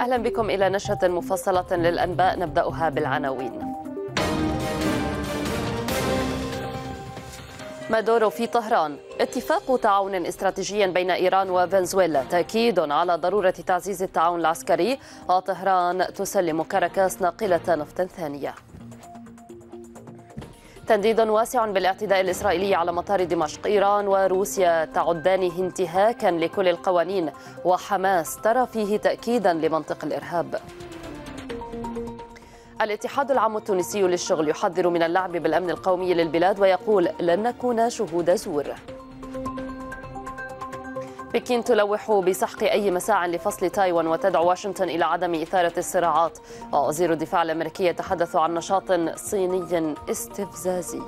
أهلا بكم إلى نشرة مفصلة للأنباء نبدأها بالعناوين مادورو في طهران اتفاق تعاون استراتيجي بين إيران وفنزويلا تأكيد على ضرورة تعزيز التعاون العسكري وطهران تسلم كاراكاس ناقلة نفط ثانية تنديد واسع بالاعتداء الإسرائيلي على مطار دمشق إيران وروسيا تعدانه انتهاكا لكل القوانين وحماس ترى فيه تأكيدا لمنطق الإرهاب الاتحاد العام التونسي للشغل يحذر من اللعب بالأمن القومي للبلاد ويقول لن نكون شهود زور بكين تلوح بسحق أي مساع لفصل تايوان وتدعو واشنطن إلى عدم إثارة الصراعات ووزير الدفاع الأمريكي يتحدث عن نشاط صيني استفزازي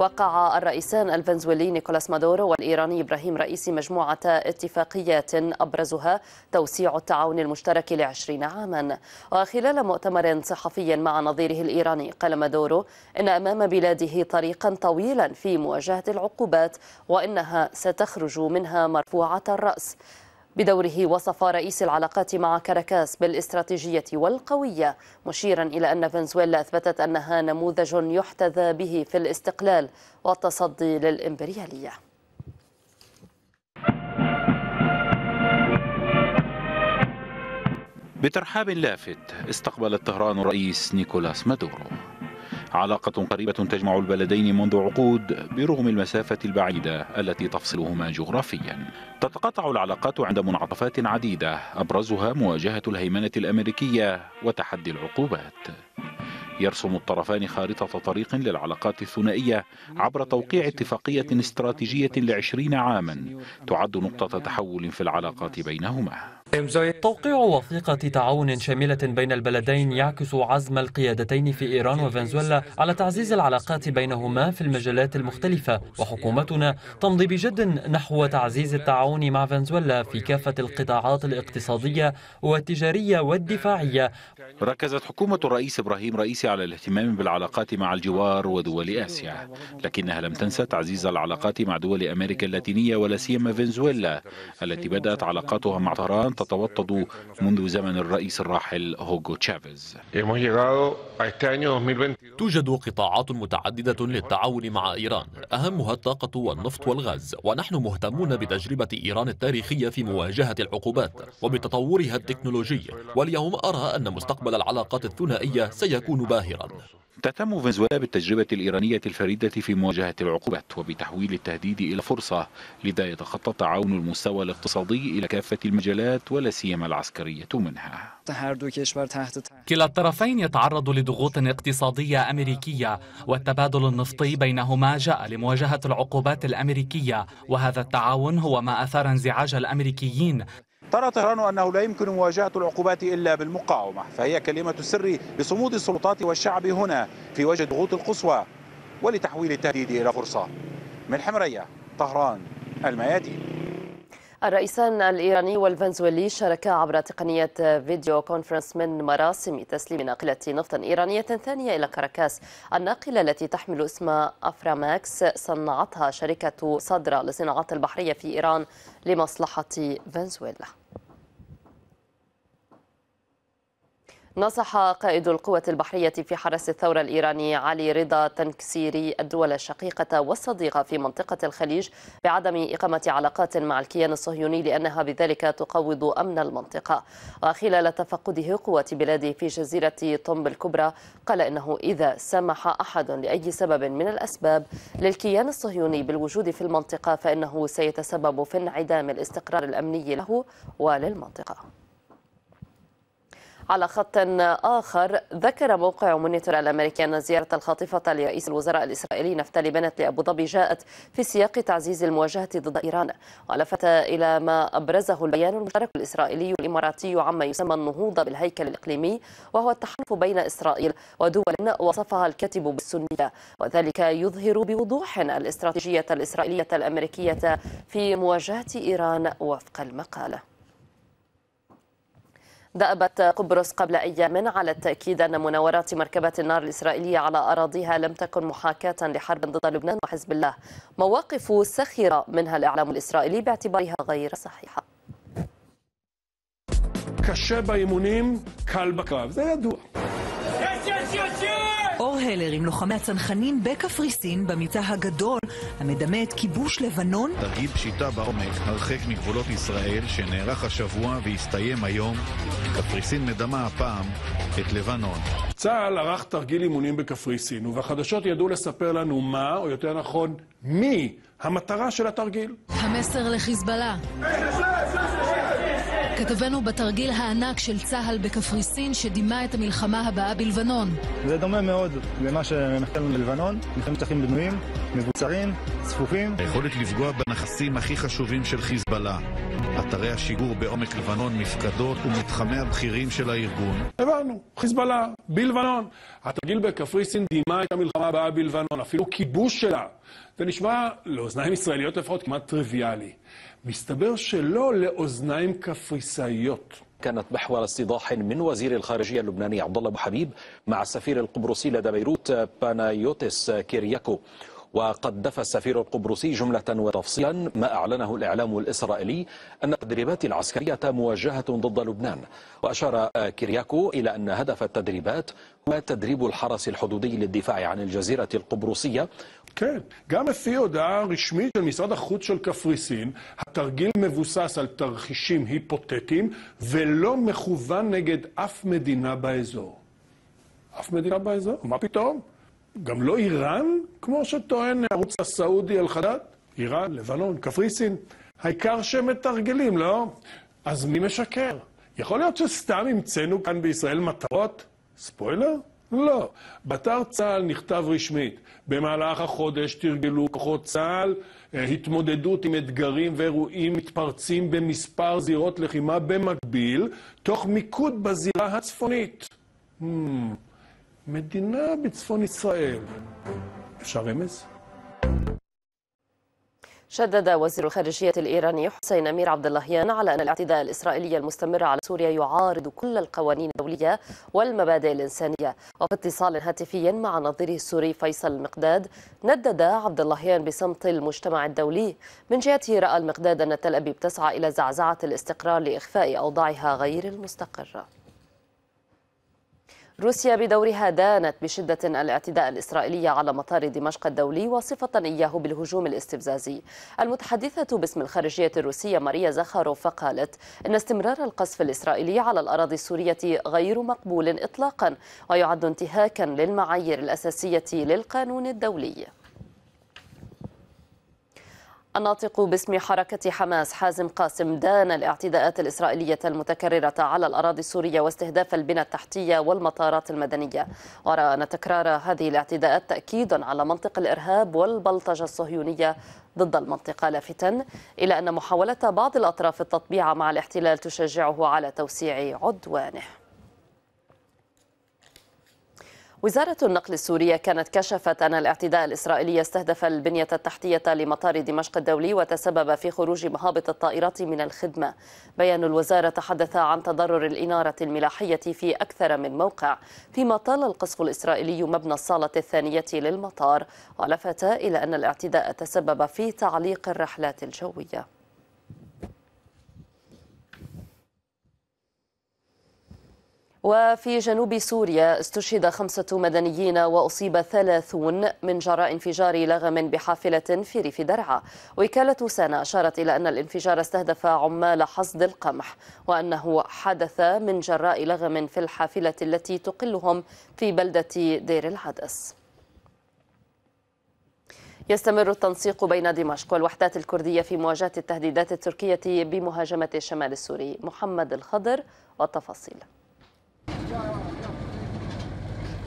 وقع الرئيسان الفنزويلي نيكولاس مادورو والإيراني إبراهيم رئيسي مجموعة اتفاقيات أبرزها توسيع التعاون المشترك لعشرين عاما وخلال مؤتمر صحفي مع نظيره الإيراني قال مادورو إن أمام بلاده طريقا طويلا في مواجهة العقوبات وإنها ستخرج منها مرفوعة الرأس بدوره وصف رئيس العلاقات مع كاراكاس بالاستراتيجية والقوية مشيرا إلى أن فنزويلا أثبتت أنها نموذج يحتذى به في الاستقلال والتصدي للإمبريالية بترحاب لافت استقبلت طهران رئيس نيكولاس مادورو علاقة قريبة تجمع البلدين منذ عقود برغم المسافة البعيدة التي تفصلهما جغرافيا تتقاطع العلاقات عند منعطفات عديدة أبرزها مواجهة الهيمنة الأمريكية وتحدي العقوبات يرسم الطرفان خارطة طريق للعلاقات الثنائية عبر توقيع اتفاقية استراتيجية لعشرين عاما تعد نقطة تحول في العلاقات بينهما توقيع وثيقة تعاون شاملة بين البلدين يعكس عزم القيادتين في إيران وفنزويلا على تعزيز العلاقات بينهما في المجالات المختلفة وحكومتنا تمضي بجد نحو تعزيز التعاون مع فنزويلا في كافة القطاعات الاقتصادية والتجارية والدفاعية ركزت حكومة الرئيس إبراهيم رئيسي على الاهتمام بالعلاقات مع الجوار ودول آسيا لكنها لم تنسى تعزيز العلاقات مع دول أمريكا اللاتينية ولا سيما فنزويلا التي بدأت علاقاتها مع طهران تتوطد منذ زمن الرئيس الراحل هوغو تشافيز توجد قطاعات متعددة للتعاون مع إيران أهمها الطاقة والنفط والغاز ونحن مهتمون بتجربة إيران التاريخية في مواجهة العقوبات وبتطورها التكنولوجي واليوم أرى أن مستقبل العلاقات الثنائية سيكون باهرا تهتم فنزويلا بالتجربة الإيرانية الفريدة في مواجهة العقوبات وبتحويل التهديد إلى فرصة لذا يتخطى تعاون المستوى الاقتصادي إلى كافة المجالات ولا سيما العسكرية منها كلا الطرفين يتعرض لضغوط اقتصادية أمريكية والتبادل النفطي بينهما جاء لمواجهة العقوبات الأمريكية وهذا التعاون هو ما أثار انزعاج الأمريكيين ترى طهران أنه لا يمكن مواجهة العقوبات إلا بالمقاومة فهي كلمة السر لصمود السلطات والشعب هنا في وجه الضغوط القصوى ولتحويل التهديد إلى فرصة من حمرية طهران الميادين الرئيسان الإيراني والفنزويلي شاركا عبر تقنية فيديو كونفرنس من مراسم تسليم ناقلة نفط إيرانية ثانية إلى كاراكاس الناقلة التي تحمل اسم أفراماكس صنعتها شركة صدرة للصناعات البحرية في إيران لمصلحة فنزويلا نصح قائد القوة البحرية في حرس الثورة الإيراني علي رضا تنكسيري الدول الشقيقة والصديقة في منطقة الخليج بعدم إقامة علاقات مع الكيان الصهيوني لأنها بذلك تقوض أمن المنطقة وخلال تفقده قوة بلاده في جزيرة طنب الكبرى قال إنه إذا سمح أحد لأي سبب من الأسباب للكيان الصهيوني بالوجود في المنطقة فإنه سيتسبب في انعدام الاستقرار الأمني له وللمنطقة على خط آخر ذكر موقع مونيتور الأمريكي أن زيارة الخاطفة لرئيس الوزراء الإسرائيلي نفتالي بنت لأبو ظبي جاءت في سياق تعزيز المواجهة ضد إيران ولفت إلى ما أبرزه البيان المشترك الإسرائيلي الإماراتي عما يسمى النهوض بالهيكل الإقليمي وهو التحالف بين إسرائيل ودول وصفها الكاتب بالسنية وذلك يظهر بوضوح الاستراتيجية الإسرائيلية الأمريكية في مواجهة إيران وفق المقالة دأبت قبرص قبل أيام على التأكيد أن مناورات مركبة النار الإسرائيلية على أراضيها لم تكن محاكاة لحرب ضد لبنان وحزب الله مواقف سخرة منها الإعلام الإسرائيلي باعتبارها غير صحيحة كشبة إيمونيم קל בקרב. הלר עם לוחמי הצנחנים בקפריסין במבצע הגדול המדמה את כיבוש לבנון. תרגיל פשיטה בעומק, הרחק מגבולות ישראל, שנערך השבוע והסתיים היום. קפריסין מדמה הפעם את לבנון. צה"ל ערך תרגיל אימונים בקפריסין, ובחדשות ידעו לספר לנו מה, או יותר נכון, מי, המטרה של התרגיל. המסר לחיזבאללה. כתבנו בתרגיל הענק של צה"ל בקפריסין שדימה את המלחמה הבאה בלבנון. זה דומה מאוד למה שמחקרנו בלבנון, מלחמת שטחים בנויים, מבוצרים, צפופים. היכולת לפגוע בנכסים הכי חשובים של חיזבאללה, אתרי השיגור בעומק לבנון, מפקדות ומתחמי הבכירים של הארגון. הבנו, חיזבאללה, בלבנון. התרגיל בקפריסין דימה את המלחמה הבאה בלבנון, אפילו כיבוש שלה. זה נשמע, לאוזניים ישראליות לפחות, כמעט טריוויאלי. מסתבר שלא לאוזניים קפריסאיות. كانت محور استضاح من وزير الخارجية اللبناني عبد الله ابو حبيب مع السفير القبرصي لدى بيروت بانايوتس كيرياكو وقد دفى السفير القبرصي جملة وتفصيلا ما أعلنه الإعلام الإسرائيلي أن التدريبات العسكرية موجهة ضد لبنان وأشار كيرياكو إلى أن هدف التدريبات هو تدريب الحرس الحدودي للدفاع عن الجزيرة القبرصية כן, גם לפי הודעה רשמית של משרד החוץ של קפריסין, התרגיל מבוסס על תרחישים היפותטיים ולא מכוון נגד אף מדינה באזור. אף מדינה באזור, מה פתאום? גם לא איראן, כמו שטוען הערוץ הסעודי אל-חדד? איראן, לבנון, קפריסין, העיקר מתרגלים, לא? אז מי משקר? יכול להיות שסתם המצאנו כאן בישראל מטרות? ספוילר? לא. באתר צה"ל נכתב רשמית, במהלך החודש תרגלו כוחות צה"ל אה, התמודדות עם אתגרים ואירועים מתפרצים במספר זירות לחימה במקביל, תוך מיקוד בזירה הצפונית. Hmm. מדינה בצפון ישראל. אפשר רמז? شدد وزير الخارجية الإيراني حسين أمير عبد اللهيان على أن الاعتداء الإسرائيلي المستمر على سوريا يعارض كل القوانين الدولية والمبادئ الإنسانية وفي اتصال هاتفي مع نظيره السوري فيصل المقداد ندد عبد اللهيان بصمت المجتمع الدولي من جهته رأى المقداد أن تل أبيب تسعى إلى زعزعة الاستقرار لإخفاء أوضاعها غير المستقرة روسيا بدورها دانت بشدة الاعتداء الإسرائيلي على مطار دمشق الدولي وصفة إياه بالهجوم الاستفزازي المتحدثة باسم الخارجية الروسية ماريا زخاروف قالت إن استمرار القصف الإسرائيلي على الأراضي السورية غير مقبول إطلاقا ويعد انتهاكا للمعايير الأساسية للقانون الدولي الناطق باسم حركة حماس حازم قاسم دان الاعتداءات الإسرائيلية المتكررة على الأراضي السورية واستهداف البنى التحتية والمطارات المدنية ورأى أن تكرار هذه الاعتداءات تأكيد على منطق الإرهاب والبلطجة الصهيونية ضد المنطقة لافتا إلى أن محاولة بعض الأطراف التطبيع مع الاحتلال تشجعه على توسيع عدوانه وزارة النقل السورية كانت كشفت أن الاعتداء الإسرائيلي استهدف البنية التحتية لمطار دمشق الدولي وتسبب في خروج مهابط الطائرات من الخدمة بيان الوزارة تحدث عن تضرر الإنارة الملاحية في أكثر من موقع فيما طال القصف الإسرائيلي مبنى الصالة الثانية للمطار ولفت إلى أن الاعتداء تسبب في تعليق الرحلات الجوية وفي جنوب سوريا استشهد خمسة مدنيين وأصيب ثلاثون من جراء انفجار لغم بحافلة في ريف درعا وكالة سانا أشارت إلى أن الانفجار استهدف عمال حصد القمح وأنه حدث من جراء لغم في الحافلة التي تقلهم في بلدة دير العدس يستمر التنسيق بين دمشق والوحدات الكردية في مواجهة التهديدات التركية بمهاجمة الشمال السوري محمد الخضر والتفاصيل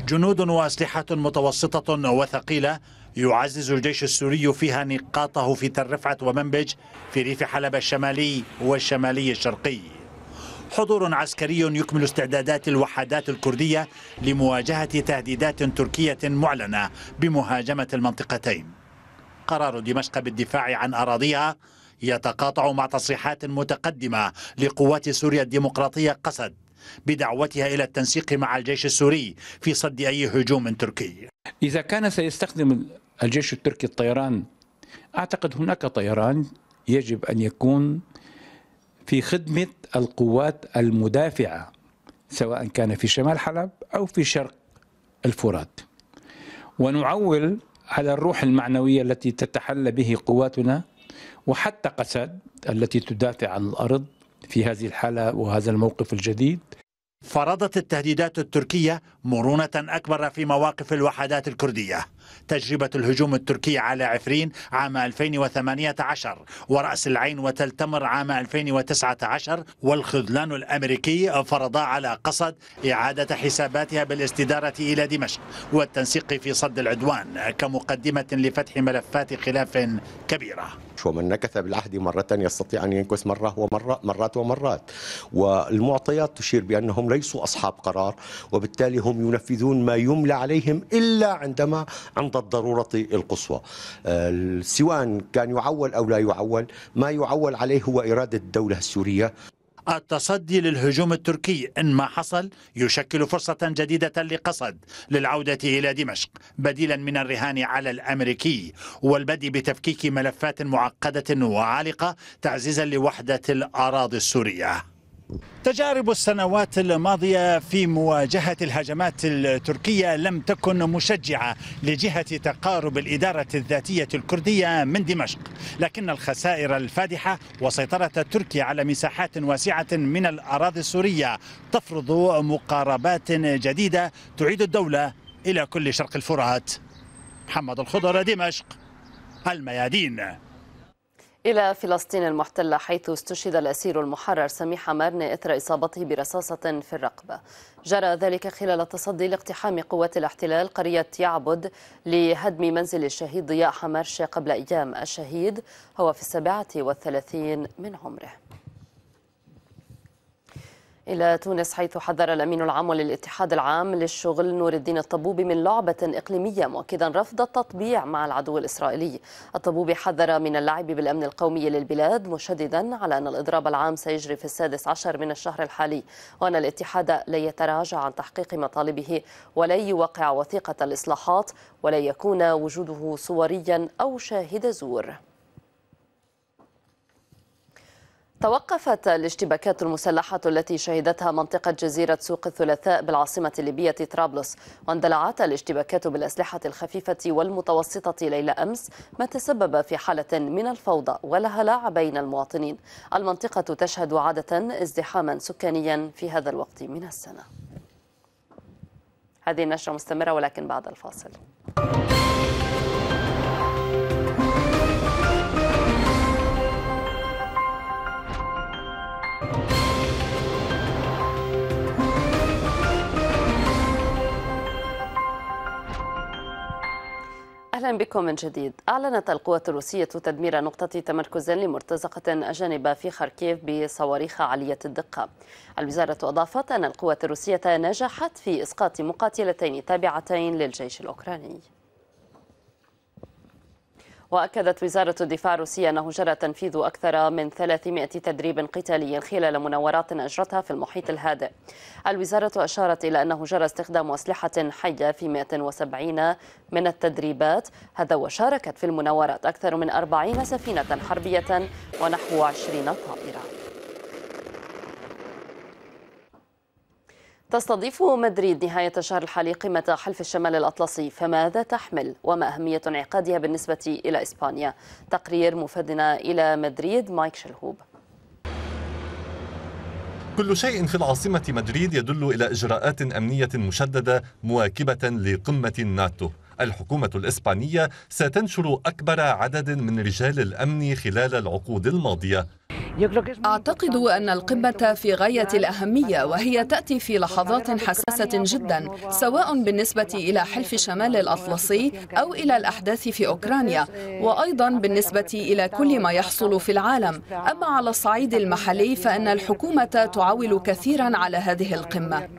جنود وأسلحة متوسطة وثقيلة يعزز الجيش السوري فيها نقاطه في تل رفعت ومنبج في ريف حلب الشمالي والشمالي الشرقي حضور عسكري يكمل استعدادات الوحدات الكردية لمواجهة تهديدات تركية معلنة بمهاجمة المنطقتين قرار دمشق بالدفاع عن أراضيها يتقاطع مع تصريحات متقدمة لقوات سوريا الديمقراطية قسد بدعوتها إلى التنسيق مع الجيش السوري في صد أي هجوم تركي إذا كان سيستخدم الجيش التركي الطيران أعتقد هناك طيران يجب أن يكون في خدمة القوات المدافعة سواء كان في شمال حلب أو في شرق الفرات ونعول على الروح المعنوية التي تتحلى به قواتنا وحتى قسد التي تدافع عن الأرض في هذه الحالة وهذا الموقف الجديد فرضت التهديدات التركية مرونة أكبر في مواقف الوحدات الكردية تجربة الهجوم التركي على عفرين عام 2018 ورأس العين وتل تمر عام 2019 والخذلان الأمريكي فرضا على قصد إعادة حساباتها بالاستدارة إلى دمشق والتنسيق في صد العدوان كمقدمة لفتح ملفات خلاف كبيرة ومن نكث بالعهد مرة يستطيع أن ينكث مرة ومرة مرات ومرات والمعطيات تشير بأنهم ليسوا أصحاب قرار وبالتالي هم ينفذون ما يملى عليهم إلا عندما عند الضرورة القصوى آه، سواء كان يعول أو لا يعول ما يعول عليه هو إرادة الدولة السورية التصدي للهجوم التركي إن ما حصل يشكل فرصة جديدة لقصد للعودة إلى دمشق بديلا من الرهان على الأمريكي والبدء بتفكيك ملفات معقدة وعالقة تعزيزا لوحدة الأراضي السورية تجارب السنوات الماضيه في مواجهه الهجمات التركيه لم تكن مشجعه لجهه تقارب الاداره الذاتيه الكرديه من دمشق، لكن الخسائر الفادحه وسيطره تركيا على مساحات واسعه من الاراضي السوريه تفرض مقاربات جديده تعيد الدوله الى كل شرق الفرات. محمد الخضر دمشق الميادين إلى فلسطين المحتلة حيث استشهد الأسير المحرر سميح حمارني إثر إصابته برصاصة في الرقبة جرى ذلك خلال تصدي لاقتحام قوات الاحتلال قرية يعبد لهدم منزل الشهيد ضياء حمارشي قبل أيام الشهيد هو في السابعة والثلاثين من عمره إلى تونس حيث حذر الأمين العام للاتحاد العام للشغل نور الدين الطبوبي من لعبة إقليمية مؤكدا رفض التطبيع مع العدو الإسرائيلي الطبوبي حذر من اللعب بالأمن القومي للبلاد مشددا على أن الإضراب العام سيجري في السادس عشر من الشهر الحالي وأن الاتحاد لا يتراجع عن تحقيق مطالبه ولا يوقع وثيقة الإصلاحات ولا يكون وجوده صوريا أو شاهد زور توقفت الاشتباكات المسلحة التي شهدتها منطقة جزيرة سوق الثلاثاء بالعاصمة الليبية طرابلس واندلعت الاشتباكات بالأسلحة الخفيفة والمتوسطة ليلة أمس ما تسبب في حالة من الفوضى والهلع بين المواطنين المنطقة تشهد عادة ازدحاما سكانيا في هذا الوقت من السنة هذه النشرة مستمرة ولكن بعد الفاصل أهلا بكم من جديد أعلنت القوات الروسية تدمير نقطة تمركز لمرتزقة أجانب في خاركيف بصواريخ عالية الدقة الوزارة أضافت أن القوات الروسية نجحت في إسقاط مقاتلتين تابعتين للجيش الأوكراني وأكدت وزارة الدفاع الروسية أنه جرى تنفيذ أكثر من 300 تدريب قتالي خلال مناورات أجرتها في المحيط الهادئ الوزارة أشارت إلى أنه جرى استخدام أسلحة حية في 170 من التدريبات هذا وشاركت في المناورات أكثر من 40 سفينة حربية ونحو 20 طائرة تستضيف مدريد نهاية الشهر الحالي قمة حلف الشمال الأطلسي فماذا تحمل وما أهمية انعقادها بالنسبة إلى إسبانيا تقرير مفدنا إلى مدريد مايك شلهوب كل شيء في العاصمة مدريد يدل إلى إجراءات أمنية مشددة مواكبة لقمة الناتو الحكومة الإسبانية ستنشر أكبر عدد من رجال الأمن خلال العقود الماضية أعتقد أن القمة في غاية الأهمية وهي تأتي في لحظات حساسة جدا سواء بالنسبة إلى حلف شمال الأطلسي أو إلى الأحداث في أوكرانيا وأيضا بالنسبة إلى كل ما يحصل في العالم أما على الصعيد المحلي فإن الحكومة تعول كثيرا على هذه القمة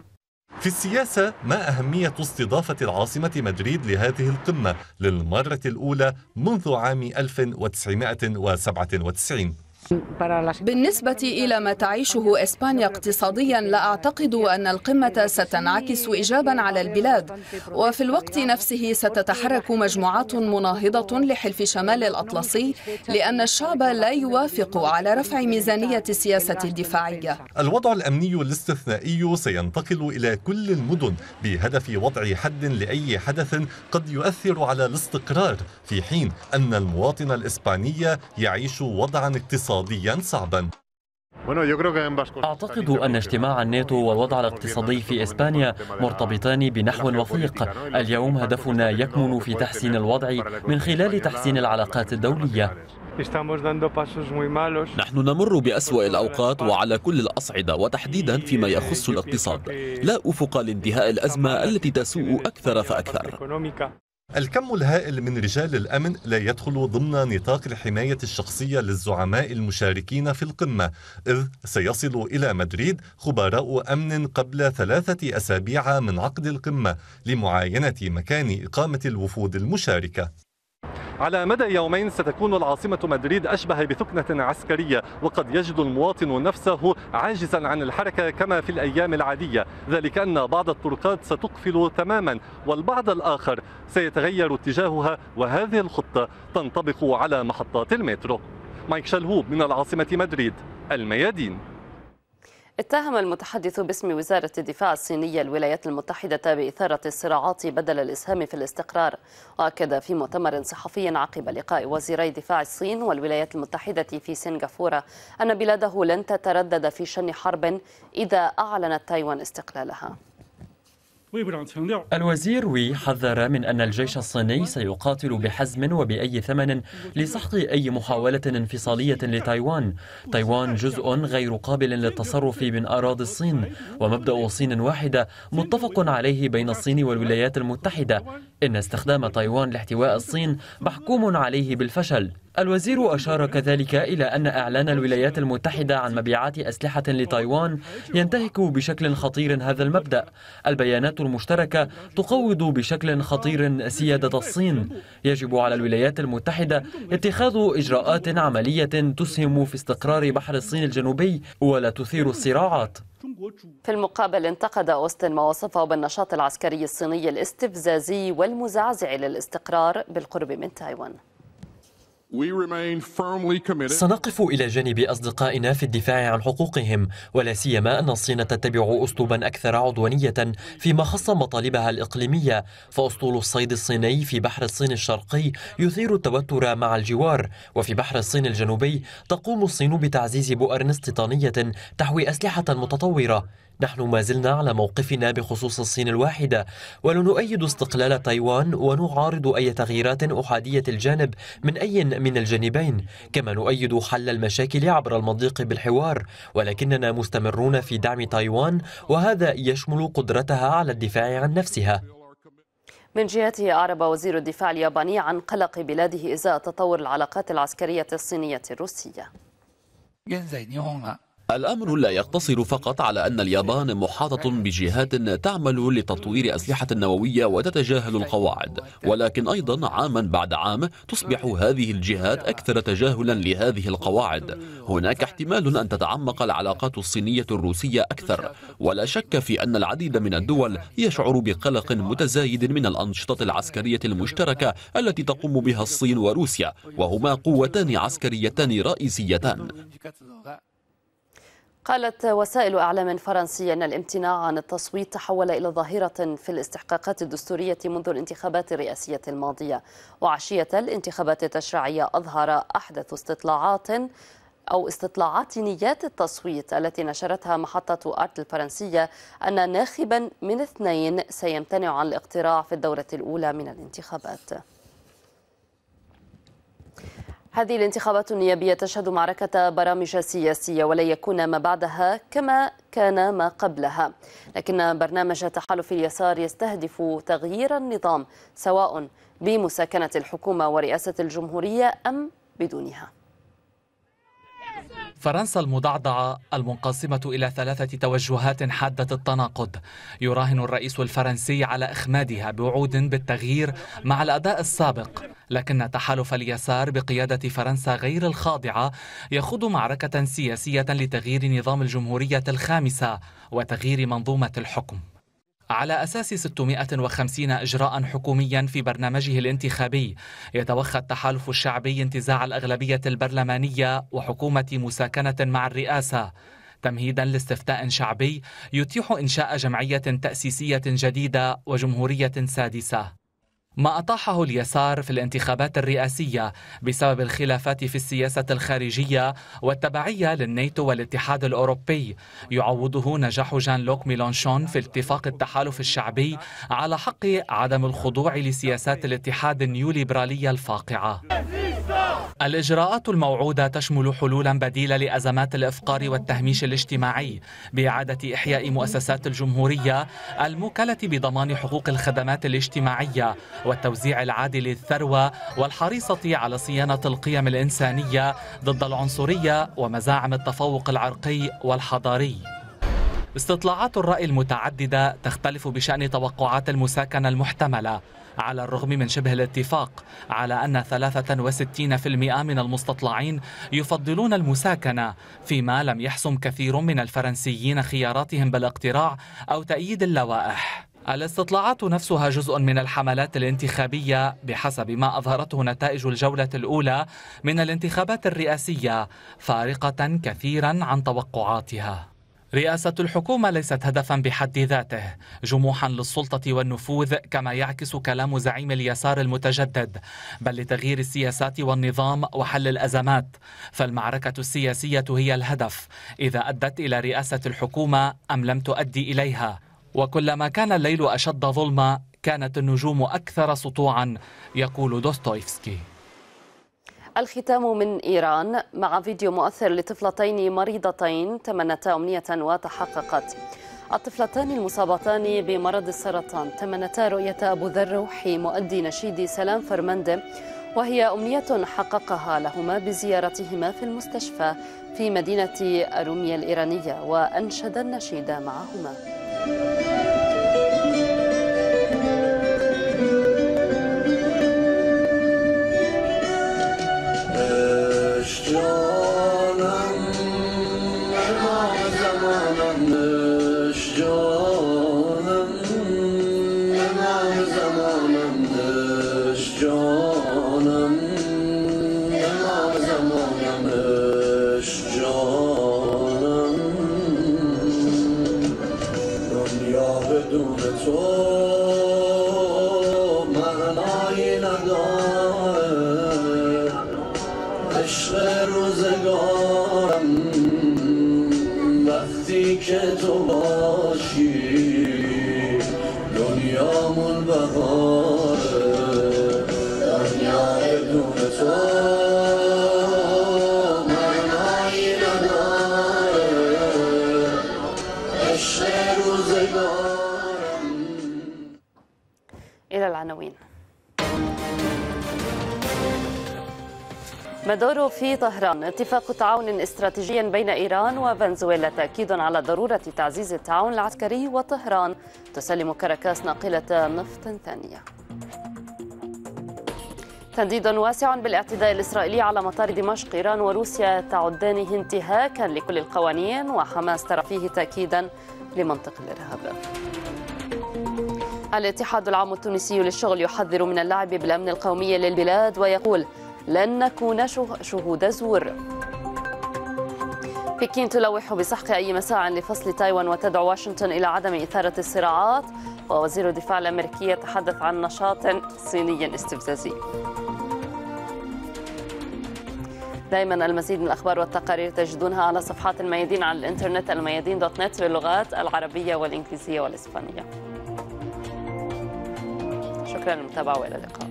في السياسة ما أهمية استضافة العاصمة مدريد لهذه القمة للمرة الأولى منذ عام 1997 بالنسبة إلى ما تعيشه إسبانيا اقتصاديا لا أعتقد أن القمة ستنعكس إيجابا على البلاد وفي الوقت نفسه ستتحرك مجموعات مناهضة لحلف شمال الأطلسي لأن الشعب لا يوافق على رفع ميزانية السياسة الدفاعية الوضع الأمني الاستثنائي سينتقل إلى كل المدن بهدف وضع حد لأي حدث قد يؤثر على الاستقرار في حين أن المواطن الإسباني يعيش وضعا اقتصاديا اقتصاديا صعبا أعتقد أن اجتماع الناتو والوضع الاقتصادي في إسبانيا مرتبطان بنحو وثيق اليوم هدفنا يكمن في تحسين الوضع من خلال تحسين العلاقات الدولية نحن نمر بأسوأ الأوقات وعلى كل الأصعدة وتحديدا فيما يخص الاقتصاد لا أفق لانتهاء الأزمة التي تسوء أكثر فأكثر الكم الهائل من رجال الأمن لا يدخل ضمن نطاق الحماية الشخصية للزعماء المشاركين في القمة إذ سيصل إلى مدريد خبراء أمن قبل ثلاثة أسابيع من عقد القمة لمعاينة مكان إقامة الوفود المشاركة على مدى يومين ستكون العاصمة مدريد أشبه بثكنة عسكرية وقد يجد المواطن نفسه عاجزا عن الحركة كما في الأيام العادية ذلك أن بعض الطرقات ستقفل تماما والبعض الآخر سيتغير اتجاهها وهذه الخطة تنطبق على محطات المترو مايك شلهوب من العاصمة مدريد الميادين اتهم المتحدث باسم وزارة الدفاع الصينية الولايات المتحدة بإثارة الصراعات بدل الإسهام في الاستقرار وأكد في مؤتمر صحفي عقب لقاء وزيري دفاع الصين والولايات المتحدة في سنغافورة أن بلاده لن تتردد في شن حرب إذا أعلنت تايوان استقلالها الوزير وي حذر من أن الجيش الصيني سيقاتل بحزم وبأي ثمن لسحق أي محاولة انفصالية لتايوان تايوان جزء غير قابل للتصرف من أراضي الصين ومبدأ صين واحدة متفق عليه بين الصين والولايات المتحدة إن استخدام تايوان لاحتواء الصين محكوم عليه بالفشل الوزير أشار كذلك إلى أن إعلان الولايات المتحدة عن مبيعات أسلحة لتايوان ينتهك بشكل خطير هذا المبدأ البيانات المشتركة تقوض بشكل خطير سيادة الصين يجب على الولايات المتحدة اتخاذ إجراءات عملية تسهم في استقرار بحر الصين الجنوبي ولا تثير الصراعات في المقابل انتقد أوستن ما وصفه بالنشاط العسكري الصيني الاستفزازي والمزعزع للاستقرار بالقرب من تايوان سنقف إلى جانب أصدقائنا في الدفاع عن حقوقهم ولا سيما أن الصين تتبع أسلوبا أكثر عدوانية فيما خص مطالبها الإقليمية فأسطول الصيد الصيني في بحر الصين الشرقي يثير التوتر مع الجوار وفي بحر الصين الجنوبي تقوم الصين بتعزيز بؤر استيطانية تحوي أسلحة متطورة نحن ما زلنا على موقفنا بخصوص الصين الواحدة ولنؤيد استقلال تايوان ونعارض أي تغييرات أحادية الجانب من أي من الجانبين كما نؤيد حل المشاكل عبر المضيق بالحوار ولكننا مستمرون في دعم تايوان وهذا يشمل قدرتها على الدفاع عن نفسها من جهته أعرب وزير الدفاع الياباني عن قلق بلاده إزاء تطور العلاقات العسكرية الصينية الروسية الأمر لا يقتصر فقط على أن اليابان محاطة بجهات تعمل لتطوير أسلحة نووية وتتجاهل القواعد ولكن أيضا عاما بعد عام تصبح هذه الجهات أكثر تجاهلا لهذه القواعد هناك احتمال أن تتعمق العلاقات الصينية الروسية أكثر ولا شك في أن العديد من الدول يشعر بقلق متزايد من الأنشطة العسكرية المشتركة التي تقوم بها الصين وروسيا وهما قوتان عسكريتان رئيسيتان قالت وسائل أعلام فرنسية أن الامتناع عن التصويت تحول إلى ظاهرة في الاستحقاقات الدستورية منذ الانتخابات الرئاسية الماضية وعشية الانتخابات التشريعية أظهر أحدث استطلاعات أو استطلاعات نيات التصويت التي نشرتها محطة أرت الفرنسية أن ناخبا من اثنين سيمتنع عن الاقتراع في الدورة الأولى من الانتخابات هذه الانتخابات النيابية تشهد معركة برامج سياسية ولن يكون ما بعدها كما كان ما قبلها لكن برنامج تحالف اليسار يستهدف تغيير النظام سواء بمساكنة الحكومة ورئاسة الجمهورية أم بدونها فرنسا المضعضعة المنقسمة إلى ثلاثة توجهات حادة التناقض يراهن الرئيس الفرنسي على إخمادها بوعود بالتغيير مع الأداء السابق لكن تحالف اليسار بقيادة فرنسا غير الخاضعة يخوض معركة سياسية لتغيير نظام الجمهورية الخامسة وتغيير منظومة الحكم على أساس 650 إجراء حكوميا في برنامجه الانتخابي يتوخى التحالف الشعبي انتزاع الأغلبية البرلمانية وحكومة مساكنة مع الرئاسة تمهيدا لاستفتاء شعبي يتيح إنشاء جمعية تأسيسية جديدة وجمهورية سادسة ما أطاحه اليسار في الانتخابات الرئاسية بسبب الخلافات في السياسة الخارجية والتبعية للنيتو والاتحاد الأوروبي يعوضه نجاح جان لوك ميلونشون في اتفاق التحالف الشعبي على حق عدم الخضوع لسياسات الاتحاد النيوليبرالية الفاقعة الإجراءات الموعودة تشمل حلولا بديلة لأزمات الإفقار والتهميش الاجتماعي بإعادة إحياء مؤسسات الجمهورية الموكلة بضمان حقوق الخدمات الاجتماعية والتوزيع العادل للثروة والحريصة على صيانة القيم الإنسانية ضد العنصرية ومزاعم التفوق العرقي والحضاري استطلاعات الرأي المتعددة تختلف بشأن توقعات المساكنة المحتملة على الرغم من شبه الاتفاق على أن 63% من المستطلعين يفضلون المساكنة فيما لم يحسم كثير من الفرنسيين خياراتهم بالاقتراع أو تأييد اللوائح الاستطلاعات نفسها جزء من الحملات الانتخابية بحسب ما أظهرته نتائج الجولة الأولى من الانتخابات الرئاسية فارقة كثيرا عن توقعاتها رئاسة الحكومة ليست هدفا بحد ذاته، جموحا للسلطة والنفوذ كما يعكس كلام زعيم اليسار المتجدد، بل لتغيير السياسات والنظام وحل الأزمات، فالمعركة السياسية هي الهدف، إذا أدت إلى رئاسة الحكومة أم لم تؤدي إليها، وكلما كان الليل أشد ظلمة كانت النجوم أكثر سطوعا، يقول دوستويفسكي. الختام من إيران مع فيديو مؤثر لطفلتين مريضتين تمنتا أمنية وتحققت الطفلتان المصابتان بمرض السرطان تمنتا رؤية أبو ذر روحي مؤدي نشيد سلام فرمندة وهي أمنية حققها لهما بزيارتهما في المستشفى في مدينة أروميا الإيرانية وأنشد النشيد معهما تو باشی من بهاره دنیا بدون تو مداره في طهران اتفاق تعاون استراتيجي بين إيران وفنزويلا تأكيد على ضرورة تعزيز التعاون العسكري وطهران تسلم كاراكاس ناقلة نفط ثانية تنديد واسع بالاعتداء الإسرائيلي على مطار دمشق إيران وروسيا تعدانه انتهاكا لكل القوانين وحماس ترى فيه تأكيدا لمنطق الإرهاب الاتحاد العام التونسي للشغل يحذر من اللعب بالأمن القومي للبلاد ويقول لن نكون شهود زور بكين تلوح بسحق أي مساع لفصل تايوان وتدعو واشنطن إلى عدم إثارة الصراعات ووزير الدفاع الأمريكي يتحدث عن نشاط صيني استفزازي دائما المزيد من الأخبار والتقارير تجدونها على صفحات الميادين على الإنترنت الميادين دوت نت باللغات العربية والإنجليزية والإسبانية شكرا للمتابعة وإلى اللقاء